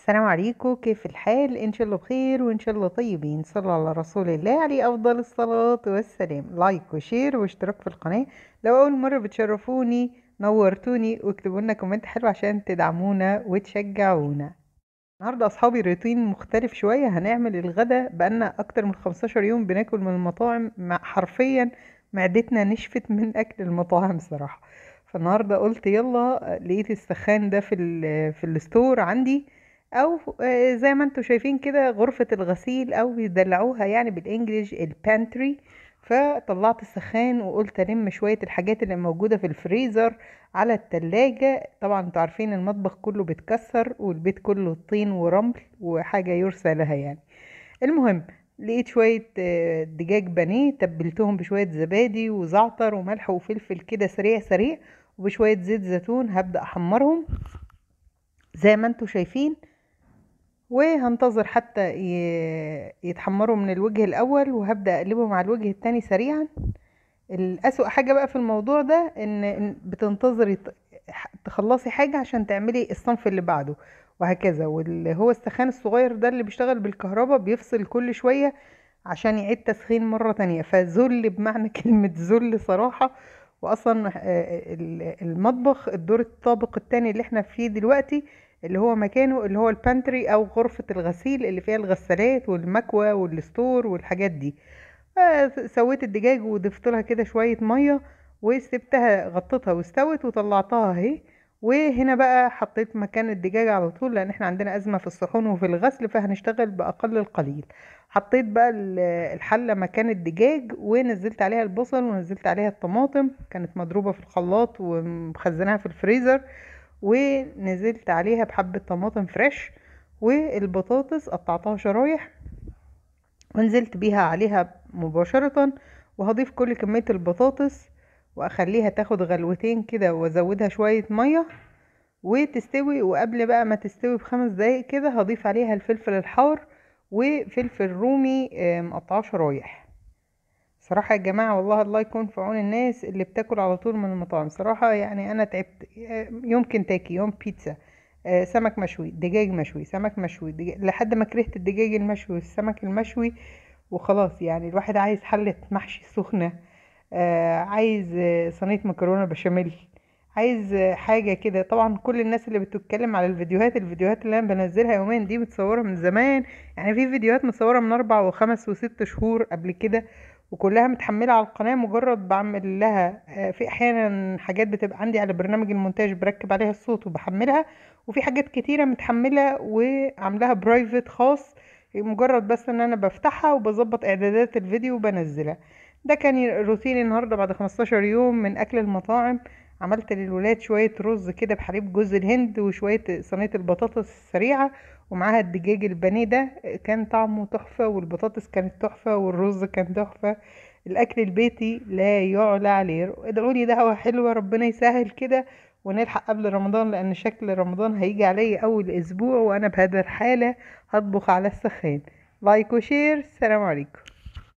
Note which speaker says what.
Speaker 1: السلام عليكم كيف الحال ان شاء الله بخير وان شاء الله طيبين صلى على رسول الله عليه افضل الصلاه والسلام لايك وشير واشتراك في القناه لو اول مره بتشرفوني نورتوني واكتبوا لنا كومنت حلو عشان تدعمونا وتشجعونا النهارده اصحابي روتين مختلف شويه هنعمل الغدا بقالنا اكتر من 15 يوم بناكل من المطاعم حرفيا معدتنا نشفت من اكل المطاعم صراحه فالنهارده قلت يلا لقيت السخان ده في في الستور عندي او آه، زي ما انتم شايفين كده غرفة الغسيل او بيدلعوها يعني بالانجليش البانتري فطلعت السخان وقلت الم شوية الحاجات اللي موجودة في الفريزر على التلاجة طبعا انتوا عارفين المطبخ كله بيتكسر والبيت كله طين ورمل وحاجة يرسى لها يعني المهم لقيت شوية آه، دجاج بانيه تبلتهم بشوية زبادي وزعتر وملح وفلفل كده سريع سريع وبشوية زيت زيتون هبدأ أحمرهم زي ما انتوا شايفين وهنتظر حتى يتحمروا من الوجه الاول وهبدا اقلبهم على الوجه التاني سريعا الأسوأ حاجة بقى في الموضوع ده إن بتنتظري تخلصي حاجة عشان تعملي الصنف اللي بعده وهكذا واللي هو السخان الصغير ده اللي بيشتغل بالكهرباء بيفصل كل شوية عشان يعيد تسخين مرة تانية فذل بمعنى كلمة ذل صراحة وأصلا آه، المطبخ الدور الطابق التاني اللي احنا فيه دلوقتي اللي هو مكانه اللي هو البانتري او غرفة الغسيل اللي فيها الغسالات والمكوى والستور والحاجات دي آه، سويت الدجاج وضفت لها كده شوية مية وسبتها غطيتها واستوت وطلعتها اهي وهنا بقى حطيت مكان الدجاج على طول لان احنا عندنا ازمه في الصحون وفي الغسل فهنشتغل باقل القليل حطيت بقى الحله مكان الدجاج ونزلت عليها البصل ونزلت عليها الطماطم كانت مضروبه في الخلاط ومخزناها في الفريزر ونزلت عليها بحبة طماطم فريش والبطاطس قطعتها شرايح ونزلت بيها عليها مباشرة وهضيف كل كمية البطاطس واخليها تاخد غلوتين كده وازودها شوية مية وتستوي وقبل بقى ما تستوي بخمس دقايق كده هضيف عليها الفلفل الحار وفلفل رومي آه، مقطعه شرايح صراحة يا جماعة والله الله يكون في عون الناس اللي بتاكل على طول من المطاعم صراحة يعني أنا تعبت يوم كنتاكي يوم بيتزا آه، سمك مشوي دجاج مشوي سمك مشوي دجاج. لحد ما كرهت الدجاج المشوي والسمك المشوي وخلاص يعني الواحد عايز حلة محشي سخنة آه، عايز صينية مكرونة بشاميل عايز حاجة كده طبعا كل الناس اللي بتتكلم على الفيديوهات الفيديوهات اللي انا بنزلها يوميا دي متصورة من زمان يعني في فيديوهات متصورة من اربع وخمس وست شهور قبل كده وكلها متحمله على القناه مجرد بعمل لها آه، في احيانا حاجات بتبقى عندي على برنامج المونتاج بركب عليها الصوت وبحملها وفي حاجات كتيره متحمله وعاملاها برايفت خاص مجرد بس ان انا بفتحها وبظبط اعدادات الفيديو وبنزلها ده كان روتيني النهارده بعد 15 يوم من اكل المطاعم عملت للولاد شويه رز كده بحليب جوز الهند وشويه صينيه البطاطس السريعه ومعاها الدجاج البانيه ده كان طعمه تحفه والبطاطس كانت تحفه والرز كان تحفه الاكل البيتي لا يعلى عليه ادعوا لي دعوه حلوه ربنا يسهل كده ونلحق قبل رمضان لان شكل رمضان هيجي عليا اول اسبوع وانا بهذا الحاله هطبخ على السخان لايك وشير السلام عليكم